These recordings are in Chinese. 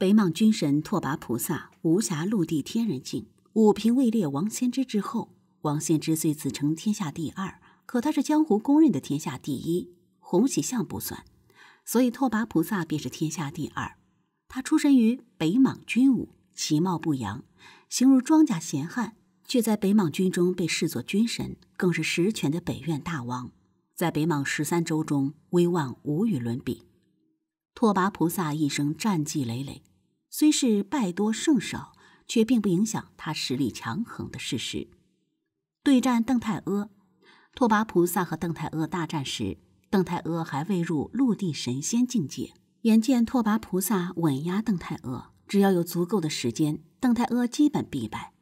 北莽军神拓跋菩萨无暇陆地天人境，武平位列王仙芝之后。王仙芝虽自称天下第二，可他是江湖公认的天下第一，红喜相不算。所以拓跋菩萨便是天下第二。他出身于北莽军武，其貌不扬，形如庄稼闲汉，却在北莽军中被视作军神，更是实权的北院大王，在北莽十三州中威望无与伦比。拓跋菩萨一生战绩累累。虽是败多胜少，却并不影响他实力强横的事实。对战邓太阿，拓跋菩萨和邓太阿大战时，邓太阿还未入陆地神仙境界。眼见拓跋菩萨稳压邓太阿，只要有足够的时间，邓太阿基本必败。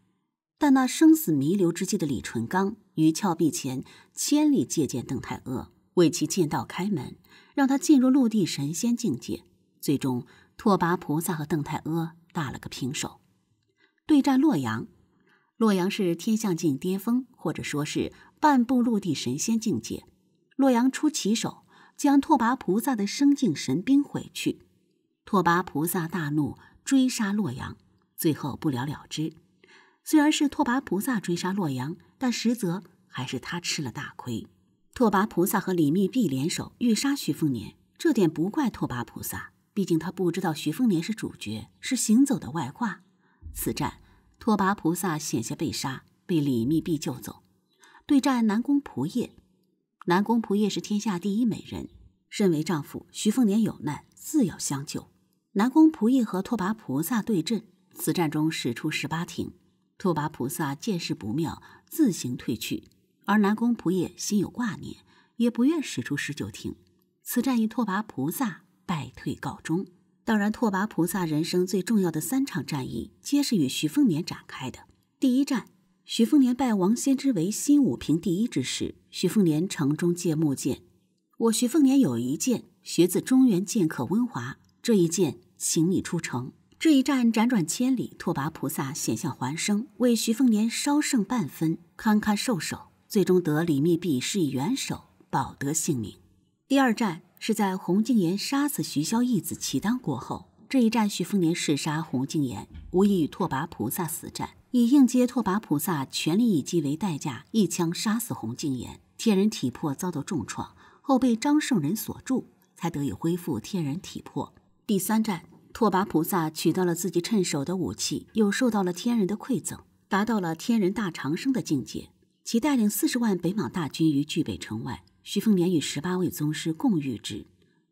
但那生死弥留之际的李淳罡于峭壁前千里借见邓太阿，为其剑道开门，让他进入陆地神仙境界，最终。拓跋菩萨和邓太阿打了个平手，对战洛阳，洛阳是天象境巅峰，或者说是半步陆地神仙境界。洛阳出奇手，将拓跋菩萨的生境神兵毁去，拓跋菩萨大怒，追杀洛阳，最后不了了之。虽然是拓跋菩萨追杀洛阳，但实则还是他吃了大亏。拓跋菩萨和李密必联手欲杀徐凤年，这点不怪拓跋菩萨。毕竟他不知道徐凤年是主角，是行走的外挂。此战，拓跋菩萨险些被杀，被李密弼救走。对战南宫仆射，南宫仆射是天下第一美人，认为丈夫徐凤年有难，自要相救。南宫仆射和拓跋菩萨对阵，此战中使出十八挺，拓跋菩萨见势不妙，自行退去。而南宫仆射心有挂念，也不愿使出十九挺。此战与拓跋菩萨。败退告终。当然，拓跋菩萨人生最重要的三场战役，皆是与徐凤年展开的。第一战，徐凤年拜王仙芝为新武平第一之时，徐凤年城中借木剑，我徐凤年有一剑，学自中原剑客温华，这一剑，请你出城。这一战辗转千里，拓跋菩萨险象环生，为徐凤年稍胜半分，堪堪受手，最终得李密弼施以援手，保得性命。第二战是在洪敬言杀死徐骁义子齐当过后，这一战徐凤年弑杀洪敬言，无异与拓跋菩萨死战，以应接拓跋菩萨全力一击为代价，一枪杀死洪敬言，天人体魄遭到重创，后被张圣人锁住，才得以恢复天人体魄。第三战，拓跋菩萨取到了自己趁手的武器，又受到了天人的馈赠，达到了天人大长生的境界，其带领四十万北莽大军于拒北城外。徐凤年与十八位宗师共御之，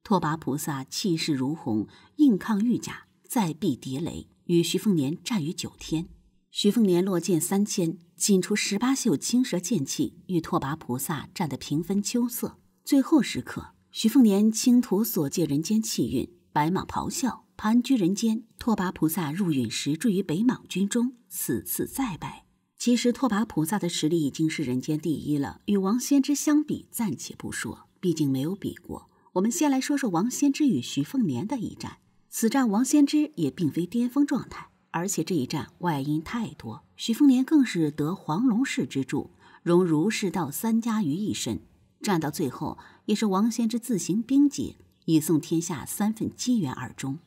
拓跋菩萨气势如虹，硬抗玉甲，再避叠雷，与徐凤年战于九天。徐凤年落剑三千，仅出十八宿青蛇剑气，与拓跋菩萨战得平分秋色。最后时刻，徐凤年倾吐所借人间气运，白蟒咆哮，盘踞人间。拓跋菩萨入陨石坠于北莽军中，此次再败。其实，拓跋菩萨的实力已经是人间第一了。与王仙芝相比，暂且不说，毕竟没有比过。我们先来说说王仙芝与徐凤年的一战。此战，王仙芝也并非巅峰状态，而且这一战外因太多。徐凤年更是得黄龙氏之助，融儒释道三家于一身。战到最后，也是王仙芝自行兵解，以送天下三份机缘而终。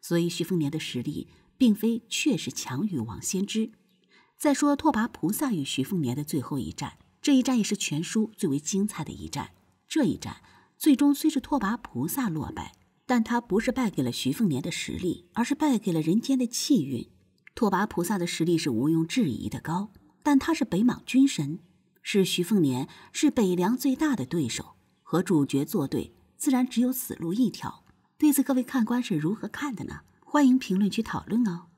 所以，徐凤年的实力并非确实强于王仙芝。再说拓跋菩萨与徐凤年的最后一战，这一战也是全书最为精彩的一战。这一战最终虽是拓跋菩萨落败，但他不是败给了徐凤年的实力，而是败给了人间的气运。拓跋菩萨的实力是毋庸置疑的高，但他是北莽军神，是徐凤年，是北凉最大的对手，和主角作对，自然只有死路一条。对此，各位看官是如何看的呢？欢迎评论区讨论哦。